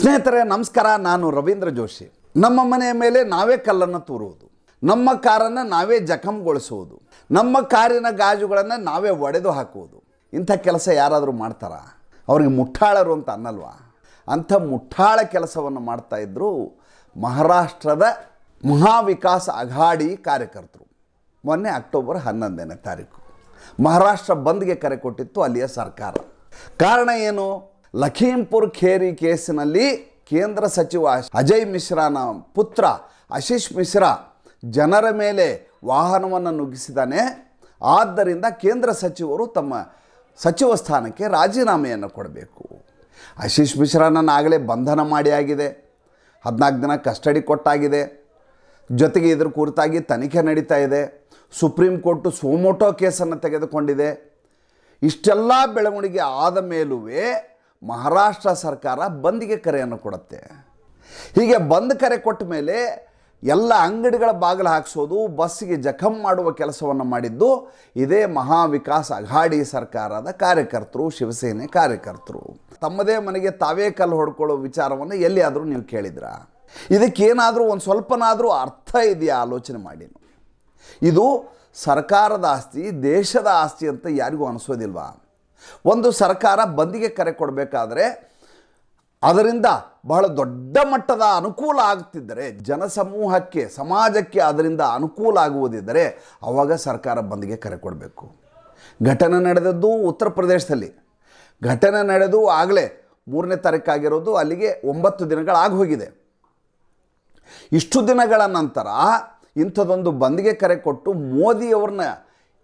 ಸ್ನೇಹಿತರೆ ನಮಸ್ಕಾರ ನಾನು ರವೀಂದ್ರ ಜೋಶಿ ನಮ್ಮ ಮನೆಯ ಮೇಲೆ ನಾವೇ ಕಲ್ಲನ್ನು ತೂರುವುದು ನಮ್ಮ ಕಾರನ್ನು ನಾವೇ ಜಖಂಗೊಳಿಸುವುದು ನಮ್ಮ ಕಾರಿನ ಗಾಜುಗಳನ್ನು ನಾವೇ ಒಡೆದು ಹಾಕುವುದು ಇಂಥ ಕೆಲಸ ಯಾರಾದರೂ ಮಾಡ್ತಾರಾ ಅವ್ರಿಗೆ ಮುಠಾಳರು ಅಂತ ಅನ್ನಲ್ವಾ ಅಂಥ ಮುಠಾಳ ಕೆಲಸವನ್ನು ಮಾಡ್ತಾ ಇದ್ದರು ಮಹಾರಾಷ್ಟ್ರದ ಮಹಾವಿಕಾಸ್ ಅಘಾಡಿ ಕಾರ್ಯಕರ್ತರು ಮೊನ್ನೆ ಅಕ್ಟೋಬರ್ ಹನ್ನೊಂದನೇ ತಾರೀಕು ಮಹಾರಾಷ್ಟ್ರ ಬಂದ್ಗೆ ಕರೆ ಕೊಟ್ಟಿತ್ತು ಅಲ್ಲಿಯ ಸರ್ಕಾರ ಕಾರಣ ಏನು ಲಖೀಂಪುರ್ ಖೇರಿ ಕೇಸಿನಲ್ಲಿ ಕೇಂದ್ರ ಸಚಿವ ಅಜಯ್ ಮಿಶ್ರಾನ ಪುತ್ರ ಆಶೀಶ್ ಮಿಶ್ರಾ ಜನರ ಮೇಲೆ ವಾಹನವನ್ನು ನುಗ್ಗಿಸಿದ್ದಾನೆ ಆದ್ದರಿಂದ ಕೇಂದ್ರ ಸಚಿವರು ತಮ್ಮ ಸಚಿವ ಸ್ಥಾನಕ್ಕೆ ರಾಜೀನಾಮೆಯನ್ನು ಕೊಡಬೇಕು ಆಶೀಶ್ ಮಿಶ್ರಾನನ್ನು ಆಗಲೇ ಬಂಧನ ಮಾಡಿ ಆಗಿದೆ ಹದಿನಾಲ್ಕು ದಿನ ಕಸ್ಟಡಿ ಕೊಟ್ಟಾಗಿದೆ ಜೊತೆಗೆ ಇದ್ರ ಕುರಿತಾಗಿ ತನಿಖೆ ನಡೀತಾ ಇದೆ ಸುಪ್ರೀಂ ಕೋರ್ಟು ಸೋಮೋಟೋ ಕೇಸನ್ನು ತೆಗೆದುಕೊಂಡಿದೆ ಇಷ್ಟೆಲ್ಲ ಬೆಳವಣಿಗೆ ಆದ ಮೇಲೂ ಮಹಾರಾಷ್ಟ್ರ ಸರ್ಕಾರ ಬಂದ್ಗೆ ಕರೆಯನ್ನು ಕೊಡುತ್ತೆ ಹೀಗೆ ಬಂದ್ ಕರೆ ಕೊಟ್ಟ ಮೇಲೆ ಎಲ್ಲ ಅಂಗಡಿಗಳ ಬಾಗಿಲು ಹಾಕಿಸೋದು ಬಸ್ಸಿಗೆ ಜಖಂ ಮಾಡುವ ಕೆಲಸವನ್ನು ಮಾಡಿದ್ದು ಇದೇ ಮಹಾವಿಕಾಸ್ ಅಘಾಡಿ ಸರ್ಕಾರದ ಕಾರ್ಯಕರ್ತರು ಶಿವಸೇನೆ ಕಾರ್ಯಕರ್ತರು ತಮ್ಮದೇ ಮನೆಗೆ ತಾವೇ ಕಲ್ಲು ಹೊಡ್ಕೊಳ್ಳೋ ವಿಚಾರವನ್ನು ಎಲ್ಲಿಯಾದರೂ ನೀವು ಕೇಳಿದ್ರ ಇದಕ್ಕೇನಾದರೂ ಒಂದು ಸ್ವಲ್ಪನಾದರೂ ಅರ್ಥ ಇದೆಯಾ ಆಲೋಚನೆ ಮಾಡಿ ಇದು ಸರ್ಕಾರದ ಆಸ್ತಿ ದೇಶದ ಆಸ್ತಿ ಅಂತ ಯಾರಿಗೂ ಅನಿಸೋದಿಲ್ವಾ ಒಂದು ಸರ್ಕಾರ ಬಂದಿಗೆ ಕರೆ ಕೊಡಬೇಕಾದ್ರೆ ಅದರಿಂದ ಬಹಳ ದೊಡ್ಡ ಮಟ್ಟದ ಅನುಕೂಲ ಆಗ್ತಿದ್ದರೆ ಜನಸಮೂಹಕ್ಕೆ ಸಮಾಜಕ್ಕೆ ಅದರಿಂದ ಅನುಕೂಲ ಆಗುವುದಿದ್ದರೆ ಆವಾಗ ಸರ್ಕಾರ ಬಂದ್ಗೆ ಕರೆ ಕೊಡಬೇಕು ಘಟನೆ ನಡೆದದ್ದು ಉತ್ತರ ಪ್ರದೇಶದಲ್ಲಿ ಘಟನೆ ನಡೆದು ಆಗಲೇ ಮೂರನೇ ತಾರೀಕಾಗಿರೋದು ಅಲ್ಲಿಗೆ ಒಂಬತ್ತು ದಿನಗಳಾಗಿ ಹೋಗಿದೆ ಇಷ್ಟು ದಿನಗಳ ನಂತರ ಇಂಥದ್ದೊಂದು ಬಂದ್ಗೆ ಕರೆ ಕೊಟ್ಟು ಮೋದಿಯವ್ರನ್ನ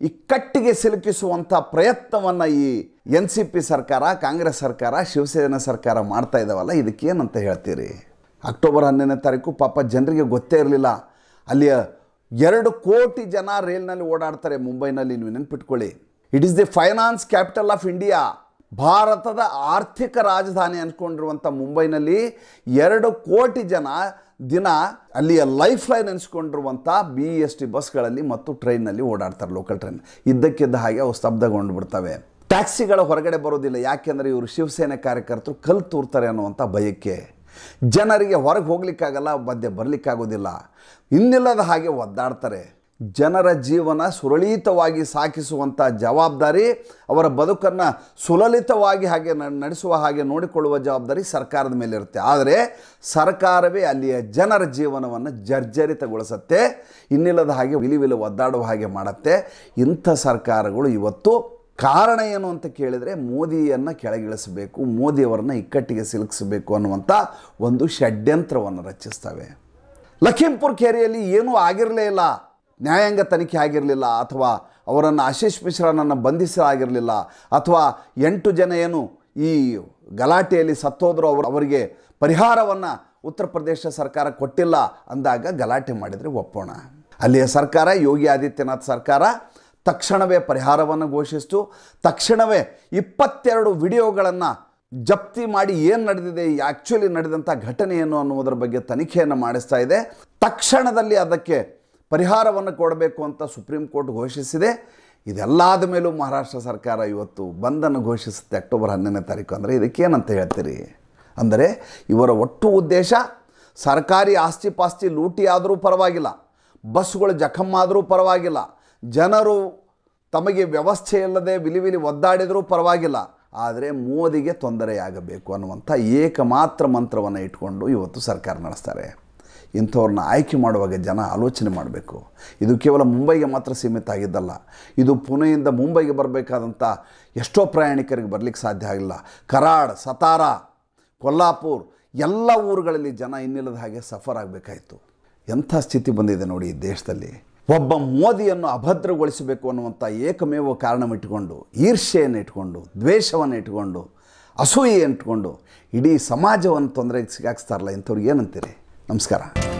ಇಕ್ಕಟ್ಟಿಗೆ ಸಿಲುಕಿಸುವಂಥ ಪ್ರಯತ್ನವನ್ನು ಈ ಎನ್ ಸಿ ಪಿ ಸರ್ಕಾರ ಕಾಂಗ್ರೆಸ್ ಸರ್ಕಾರ ಶಿವಸೇನಾ ಸರ್ಕಾರ ಮಾಡ್ತಾ ಇದ್ದಾವಲ್ಲ ಇದಕ್ಕೇನಂತ ಹೇಳ್ತೀರಿ ಅಕ್ಟೋಬರ್ ಹನ್ನೊಂದನೇ ತಾರೀಕು ಪಾಪ ಜನರಿಗೆ ಗೊತ್ತೇ ಇರಲಿಲ್ಲ ಅಲ್ಲಿಯ ಎರಡು ಕೋಟಿ ಜನ ರೈಲ್ನಲ್ಲಿ ಓಡಾಡ್ತಾರೆ ಮುಂಬೈನಲ್ಲಿ ನೀವು ನೆನ್ಪಿಟ್ಕೊಳ್ಳಿ it is the finance capital of India ಭಾರತದ ಆರ್ಥಿಕ ರಾಜಧಾನಿ ಅಂದ್ಕೊಂಡಿರುವಂಥ ಮುಂಬೈನಲ್ಲಿ ಎರಡು ಕೋಟಿ ಜನ ದಿನ ಅಲ್ಲಿಯ ಲೈಫ್ ಲೈನ್ ಅನಿಸ್ಕೊಂಡಿರುವಂಥ ಬಿ ಎಸ್ ಟಿ ಬಸ್ಗಳಲ್ಲಿ ಮತ್ತು ಟ್ರೈನ್ನಲ್ಲಿ ಓಡಾಡ್ತಾರೆ ಲೋಕಲ್ ಟ್ರೈನ್ ಇದ್ದಕ್ಕಿದ್ದ ಹಾಗೆ ಅವು ಬಿಡ್ತವೆ ಟ್ಯಾಕ್ಸಿಗಳು ಹೊರಗಡೆ ಬರೋದಿಲ್ಲ ಯಾಕೆಂದರೆ ಇವರು ಶಿವಸೇನೆ ಕಾರ್ಯಕರ್ತರು ಕಲ್ ತೂರ್ತಾರೆ ಅನ್ನುವಂಥ ಭಯಕ್ಕೆ ಜನರಿಗೆ ಹೊರಗೆ ಹೋಗ್ಲಿಕ್ಕಾಗಲ್ಲ ಮಧ್ಯೆ ಬರಲಿಕ್ಕಾಗೋದಿಲ್ಲ ಇನ್ನಿಲ್ಲದ ಹಾಗೆ ಒದ್ದಾಡ್ತಾರೆ ಜನರ ಜೀವನ ಸುರಳಿತವಾಗಿ ಸಾಕಿಸುವಂಥ ಜವಾಬ್ದಾರಿ ಅವರ ಬದುಕನ್ನು ಸುಲಲಿತವಾಗಿ ಹಾಗೆ ನಡೆಸುವ ಹಾಗೆ ನೋಡಿಕೊಳ್ಳುವ ಜವಾಬ್ದಾರಿ ಸರ್ಕಾರದ ಮೇಲೆ ಇರುತ್ತೆ ಆದರೆ ಸರ್ಕಾರವೇ ಅಲ್ಲಿಯ ಜನರ ಜೀವನವನ್ನು ಜರ್ಜರಿತಗೊಳಿಸುತ್ತೆ ಇನ್ನಿಲ್ಲದ ಹಾಗೆ ವಿಲಿವಿಲು ಒದ್ದಾಡುವ ಹಾಗೆ ಮಾಡುತ್ತೆ ಇಂಥ ಸರ್ಕಾರಗಳು ಇವತ್ತು ಕಾರಣ ಏನು ಅಂತ ಕೇಳಿದರೆ ಮೋದಿಯನ್ನು ಕೆಳಗಿಳಿಸಬೇಕು ಮೋದಿಯವರನ್ನು ಇಕ್ಕಟ್ಟಿಗೆ ಸಿಲುಕಿಸಬೇಕು ಅನ್ನುವಂಥ ಒಂದು ಷಡ್ಯಂತ್ರವನ್ನು ರಚಿಸ್ತವೆ ಲಖೀಂಪುರ್ ಕೆರೆಯಲ್ಲಿ ಏನೂ ಆಗಿರಲೇ ಇಲ್ಲ ನ್ಯಾಯಾಂಗ ತನಿಖೆ ಆಗಿರಲಿಲ್ಲ ಅಥವಾ ಅವರನ್ನು ಆಶೀಶ್ ಮಿಶ್ರನನ್ನು ಬಂಧಿಸಲಾಗಿರಲಿಲ್ಲ ಅಥವಾ ಎಂಟು ಜನ ಏನು ಈ ಗಲಾಟೆಯಲ್ಲಿ ಸತ್ತೋದ್ರು ಅವರು ಅವರಿಗೆ ಪರಿಹಾರವನ್ನು ಉತ್ತರ ಪ್ರದೇಶ ಸರ್ಕಾರ ಕೊಟ್ಟಿಲ್ಲ ಅಂದಾಗ ಗಲಾಟೆ ಮಾಡಿದರೆ ಒಪ್ಪೋಣ ಅಲ್ಲಿಯ ಸರ್ಕಾರ ಯೋಗಿ ಆದಿತ್ಯನಾಥ್ ಸರ್ಕಾರ ತಕ್ಷಣವೇ ಪರಿಹಾರವನ್ನು ಘೋಷಿಸಿತು ತಕ್ಷಣವೇ ಇಪ್ಪತ್ತೆರಡು ವಿಡಿಯೋಗಳನ್ನು ಜಪ್ತಿ ಮಾಡಿ ಏನು ನಡೆದಿದೆ ಆ್ಯಕ್ಚುಲಿ ನಡೆದಂಥ ಘಟನೆ ಏನು ಅನ್ನುವುದರ ಬಗ್ಗೆ ತನಿಖೆಯನ್ನು ಮಾಡಿಸ್ತಾ ಇದೆ ತಕ್ಷಣದಲ್ಲಿ ಅದಕ್ಕೆ ಪರಿಹಾರವನ್ನು ಕೊಡಬೇಕು ಅಂತ ಸುಪ್ರೀಂ ಕೋರ್ಟ್ ಘೋಷಿಸಿದೆ ಇದೆಲ್ಲಾದ ಮೇಲೂ ಮಹಾರಾಷ್ಟ್ರ ಸರ್ಕಾರ ಇವತ್ತು ಬಂದನ್ನು ಘೋಷಿಸುತ್ತೆ ಅಕ್ಟೋಬರ್ ಹನ್ನೊಂದನೇ ತಾರೀಕು ಅಂದರೆ ಇದಕ್ಕೇನಂತ ಹೇಳ್ತೀರಿ ಅಂದರೆ ಇವರ ಒಟ್ಟು ಉದ್ದೇಶ ಸರ್ಕಾರಿ ಆಸ್ತಿ ಪಾಸ್ತಿ ಲೂಟಿ ಆದರೂ ಪರವಾಗಿಲ್ಲ ಬಸ್ಗಳು ಜಖಮ್ ಆದರೂ ಪರವಾಗಿಲ್ಲ ಜನರು ತಮಗೆ ವ್ಯವಸ್ಥೆ ಇಲ್ಲದೆ ವಿಲಿವಿಲಿ ಒದ್ದಾಡಿದರೂ ಪರವಾಗಿಲ್ಲ ಆದರೆ ಮೋದಿಗೆ ತೊಂದರೆಯಾಗಬೇಕು ಅನ್ನುವಂಥ ಏಕಮಾತ್ರ ಮಂತ್ರವನ್ನು ಇಟ್ಕೊಂಡು ಇವತ್ತು ಸರ್ಕಾರ ನಡೆಸ್ತಾರೆ ಇಂಥವ್ರನ್ನ ಆಯ್ಕೆ ಮಾಡುವಾಗ ಜನ ಆಲೋಚನೆ ಮಾಡಬೇಕು ಇದು ಕೇವಲ ಮುಂಬೈಗೆ ಮಾತ್ರ ಸೀಮಿತ ಆಗಿದ್ದಲ್ಲ ಇದು ಪುಣೆಯಿಂದ ಮುಂಬೈಗೆ ಬರಬೇಕಾದಂಥ ಎಷ್ಟೋ ಪ್ರಯಾಣಿಕರಿಗೆ ಬರಲಿಕ್ಕೆ ಸಾಧ್ಯ ಆಗಿಲ್ಲ ಕರಾಡ್ ಸತಾರ ಕೊಲ್ಲಾಪುರ್ ಎಲ್ಲ ಊರುಗಳಲ್ಲಿ ಜನ ಇನ್ನಿಲ್ಲದ ಹಾಗೆ ಸಫರ್ ಆಗಬೇಕಾಯಿತು ಎಂಥ ಸ್ಥಿತಿ ಬಂದಿದೆ ನೋಡಿ ಈ ದೇಶದಲ್ಲಿ ಒಬ್ಬ ಮೋದಿಯನ್ನು ಅಭದ್ರಗೊಳಿಸಬೇಕು ಅನ್ನುವಂಥ ಏಕಮೇವ ಕಾರಣವಿಟ್ಟುಕೊಂಡು ಈರ್ಷೆಯನ್ನು ಇಟ್ಕೊಂಡು ದ್ವೇಷವನ್ನು ಇಟ್ಕೊಂಡು ಅಸೂಯೆ ಇಟ್ಕೊಂಡು ಇಡೀ ಸಮಾಜವನ್ನು ತೊಂದರೆಗೆ ಸಿಗಾಕ್ಸ್ತಾರಲ್ಲ ಇಂಥವ್ರಿಗೆ ಏನಂತೀರಿ ನಮಸ್ಕಾರ